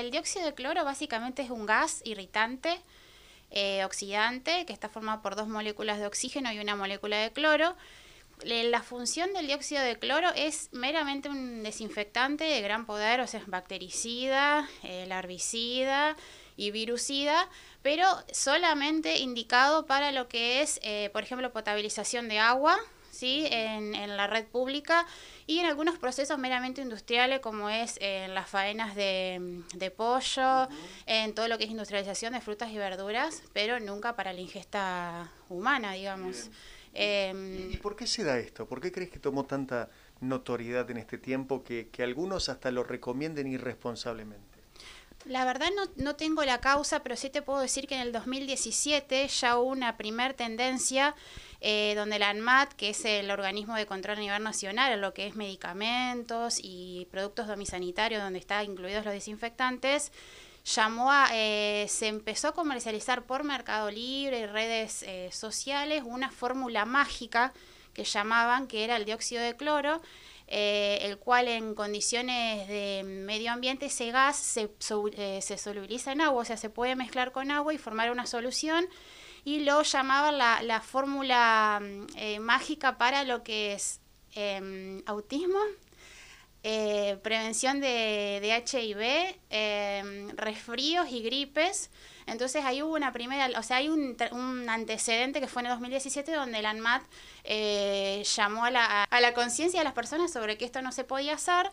el dióxido de cloro básicamente es un gas irritante, eh, oxidante, que está formado por dos moléculas de oxígeno y una molécula de cloro. La función del dióxido de cloro es meramente un desinfectante de gran poder, o sea, bactericida, eh, larvicida y virucida, pero solamente indicado para lo que es, eh, por ejemplo, potabilización de agua, ¿sí? En, la red pública y en algunos procesos meramente industriales como es en eh, las faenas de, mm, pollo, en todo lo que es industrialización de frutas y verduras, pero nunca para la ingesta humana, digamos. Em, ¿Y por qué se da esto? ¿Por qué crees que tomó tanta notoriedad en este tiempo que, algunos hasta lo recomienden irresponsablemente? La verdad no, no, tengo la causa, pero sí te puedo decir que en el 2017 ya hubo una primer tendencia eh, donde la ANMAT, que es el organismo de control a nivel nacional, en lo que es medicamentos y productos domisanitarios, donde están incluidos los desinfectantes, llamó a, eh, se empezó a comercializar por Mercado Libre y redes eh, sociales una fórmula mágica que llamaban que era el dióxido de cloro, el cual en condiciones de medio ambiente ese gas se, se solubiliza en agua, o sea, se puede mezclar con agua y formar una solución y lo llamaba la, fórmula mm, eh, mágica para lo que es em, autismo, eh, prevención de, de HIV, em, resfríos y gripes. Entonces ahí hubo una primera, o sea, hay un, antecedente que fue en el 2017 donde el ANMAT eh, llamó a la, a la conciencia de las personas sobre que esto no se podía hacer.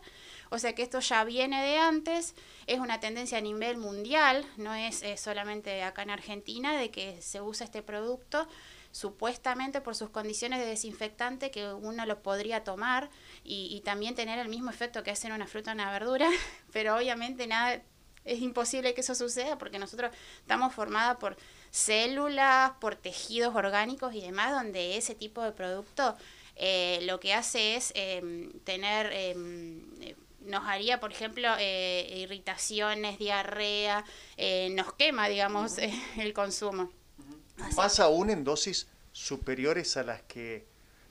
O sea que esto ya viene de antes, es una tendencia a nivel mundial, no es, eh, solamente acá en Argentina de que se usa este producto supuestamente por sus condiciones de desinfectante que uno lo podría tomar y, y también tener el mismo efecto que hacer una fruta o una verdura, pero obviamente nada es imposible que eso suceda porque nosotros estamos formados por células, por tejidos orgánicos y demás, donde ese tipo de producto eh, lo que hace es em, tener em, nos haría, por ejemplo, eh, irritaciones, diarrea, eh, nos quema, digamos, el consumo. Pasa aún en dosis superiores a las que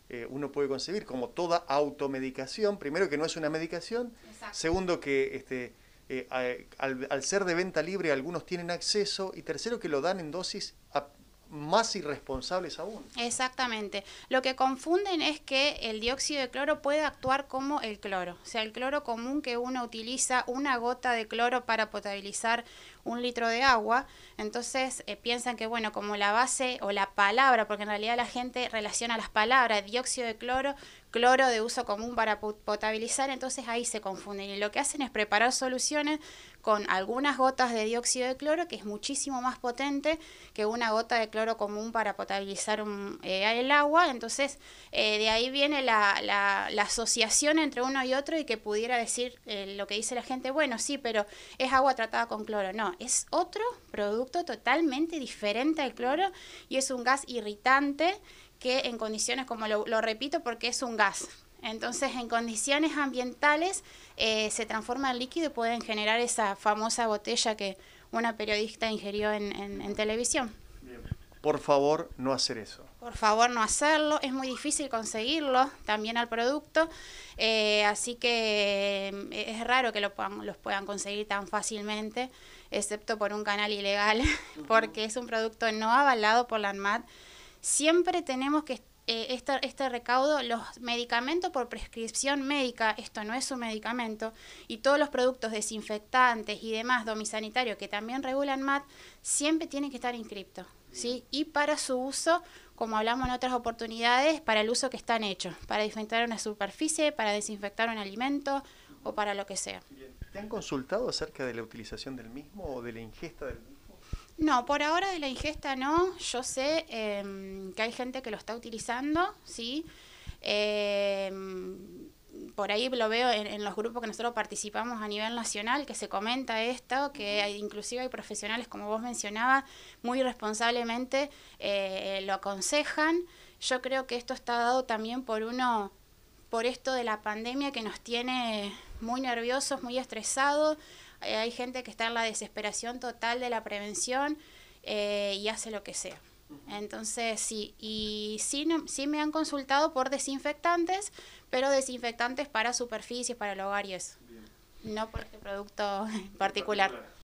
eh, uno puede concebir, como toda automedicación, primero que no es una medicación, segundo que este, al, ser de venta libre algunos tienen acceso y tercero que lo dan en dosis más irresponsables aún. Exactamente. Lo que confunden es que el dióxido de cloro puede actuar como el cloro. O sea, el cloro común que uno utiliza, una gota de cloro para potabilizar un litro de agua. Entonces eh, piensan que, bueno, como la base o la palabra, porque en realidad la gente relaciona las palabras, dióxido de cloro, cloro de uso común para potabilizar, entonces ahí se confunden. Y lo que hacen es preparar soluciones con algunas gotas de dióxido de cloro, que es muchísimo más potente que una gota de cloro común para potabilizar eh, el agua. Entonces, eh, de ahí viene la, la, asociación entre uno y otro y que pudiera decir lo que dice la gente, bueno, sí, pero es agua tratada con cloro. No, es otro producto totalmente diferente al cloro y es un gas irritante que en condiciones, como lo, repito, porque es un gas. Entonces, en condiciones ambientales eh, se transforma en líquido y pueden generar esa famosa botella que una periodista ingirió en, televisión. Por favor, no hacer eso por favor no hacerlo, es muy difícil conseguirlo también al producto, eh, así que eh, es raro que lo los puedan conseguir tan fácilmente excepto por un canal ilegal, porque es un producto no avalado por la ANMAT, siempre tenemos que eh, este, este, recaudo, los medicamentos por prescripción médica, esto no es un medicamento, y todos los productos desinfectantes y demás domisanitarios que también regulan MAT, siempre tienen que estar inscriptos, ¿sí? Y para su uso, como hablamos en otras oportunidades, para el uso que están hechos, para desinfectar una superficie, para desinfectar un alimento o para lo que sea han consultado acerca de la utilización del mismo o de la ingesta del mismo? No, por ahora de la ingesta no. Yo sé em, que hay gente que lo está utilizando, ¿sí? Em, por ahí lo veo en, los grupos que nosotros participamos a nivel nacional, que se comenta esto, que inclusive hay profesionales, como vos mencionabas, muy responsablemente eh, lo aconsejan. Yo creo que esto está dado también por uno, por esto de la pandemia que nos tiene muy nerviosos, muy estresados. Eh, hay gente que está en la desesperación total de la prevención eh, y hace lo que sea. Entonces, sí, y sí, sí me han consultado por desinfectantes, pero desinfectantes para superficies, para el No por este producto en particular.